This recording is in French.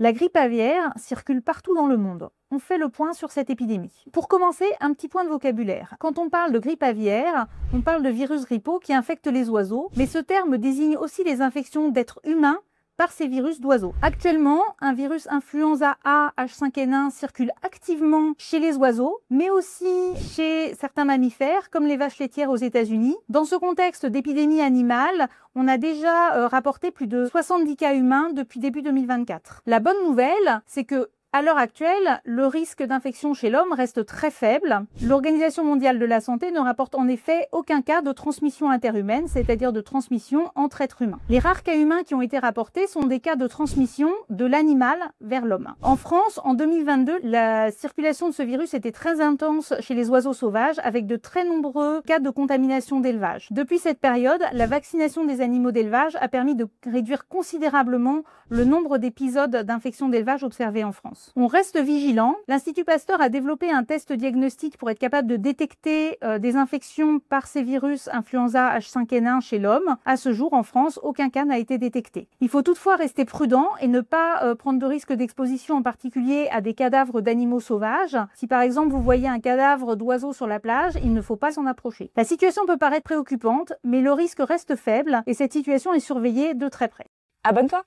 La grippe aviaire circule partout dans le monde. On fait le point sur cette épidémie. Pour commencer, un petit point de vocabulaire. Quand on parle de grippe aviaire, on parle de virus grippaux qui infecte les oiseaux, mais ce terme désigne aussi les infections d'êtres humains par ces virus d'oiseaux. Actuellement, un virus influenza A H5N1 circule activement chez les oiseaux, mais aussi chez certains mammifères, comme les vaches laitières aux États-Unis. Dans ce contexte d'épidémie animale, on a déjà euh, rapporté plus de 70 cas humains depuis début 2024. La bonne nouvelle, c'est que à l'heure actuelle, le risque d'infection chez l'homme reste très faible. L'Organisation mondiale de la santé ne rapporte en effet aucun cas de transmission interhumaine, c'est-à-dire de transmission entre êtres humains. Les rares cas humains qui ont été rapportés sont des cas de transmission de l'animal vers l'homme. En France, en 2022, la circulation de ce virus était très intense chez les oiseaux sauvages, avec de très nombreux cas de contamination d'élevage. Depuis cette période, la vaccination des animaux d'élevage a permis de réduire considérablement le nombre d'épisodes d'infection d'élevage observés en France. On reste vigilant. L'Institut Pasteur a développé un test diagnostique pour être capable de détecter euh, des infections par ces virus influenza H5N1 chez l'homme. À ce jour, en France, aucun cas n'a été détecté. Il faut toutefois rester prudent et ne pas euh, prendre de risque d'exposition en particulier à des cadavres d'animaux sauvages. Si par exemple vous voyez un cadavre d'oiseau sur la plage, il ne faut pas s'en approcher. La situation peut paraître préoccupante, mais le risque reste faible et cette situation est surveillée de très près. Abonne-toi